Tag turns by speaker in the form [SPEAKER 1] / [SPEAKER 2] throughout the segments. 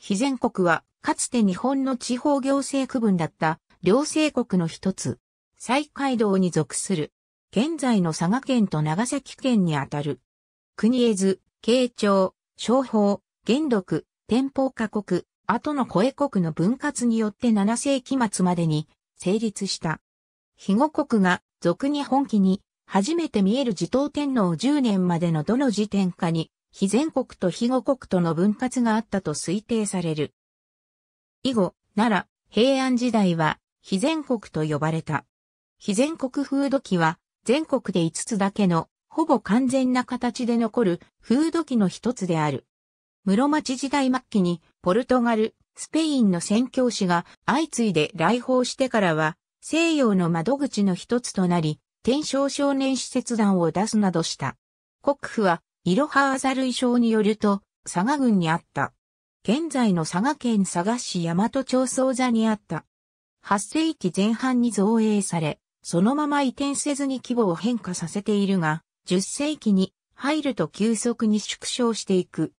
[SPEAKER 1] 非前国は、かつて日本の地方行政区分だった、両政国の一つ、西海道に属する。現在の佐賀県と長崎県にあたる。国絵図、慶長、商法、元禄、天保家国、後の小江国の分割によって7世紀末までに成立した。肥後国が俗に本気に初めて見える自統天皇10年までのどの時点かに非全国と非護国との分割があったと推定される。以後、奈良、平安時代は、非全国と呼ばれた。非全国風土記は、全国で5つだけの、ほぼ完全な形で残る風土記の一つである。室町時代末期に、ポルトガル、スペインの宣教師が相次いで来訪してからは、西洋の窓口の一つとなり、天正少年施設団を出すなどした。国府はイロハアザルイ礁によると、佐賀郡にあった。現在の佐賀県佐賀市大和町総座にあった。8世紀前半に造営され、そのまま移転せずに規模を変化させているが、10世紀に入ると急速に縮小していく。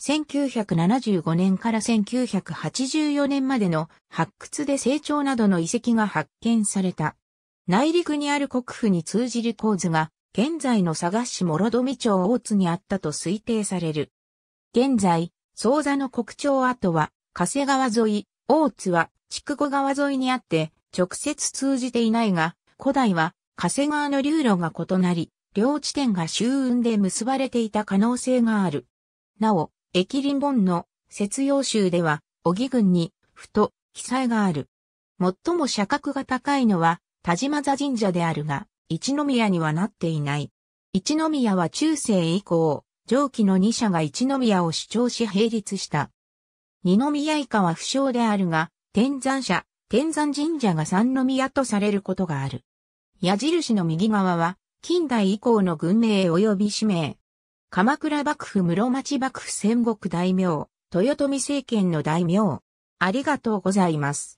[SPEAKER 1] 1975年から1984年までの発掘で成長などの遺跡が発見された。内陸にある国府に通じる構図が現在の佐賀市諸富町大津にあったと推定される。現在、総座の国庁跡は、加瀬川沿い、大津は、筑後川沿いにあって、直接通じていないが、古代は、加瀬川の流路が異なり、両地点が周運で結ばれていた可能性がある。なお、駅林本の、節用州では、小木郡に、ふと、記載がある。最も社格が高いのは、田島座神社であるが、一宮にはなっていない。一宮は中世以降、上記の二社が一宮を主張し並立した。二宮以下は不詳であるが、天山社、天山神社が三宮とされることがある。矢印の右側は、近代以降の軍名及び氏名。鎌倉幕府室町幕府戦国大名、豊臣政権の大名。ありがとうございます。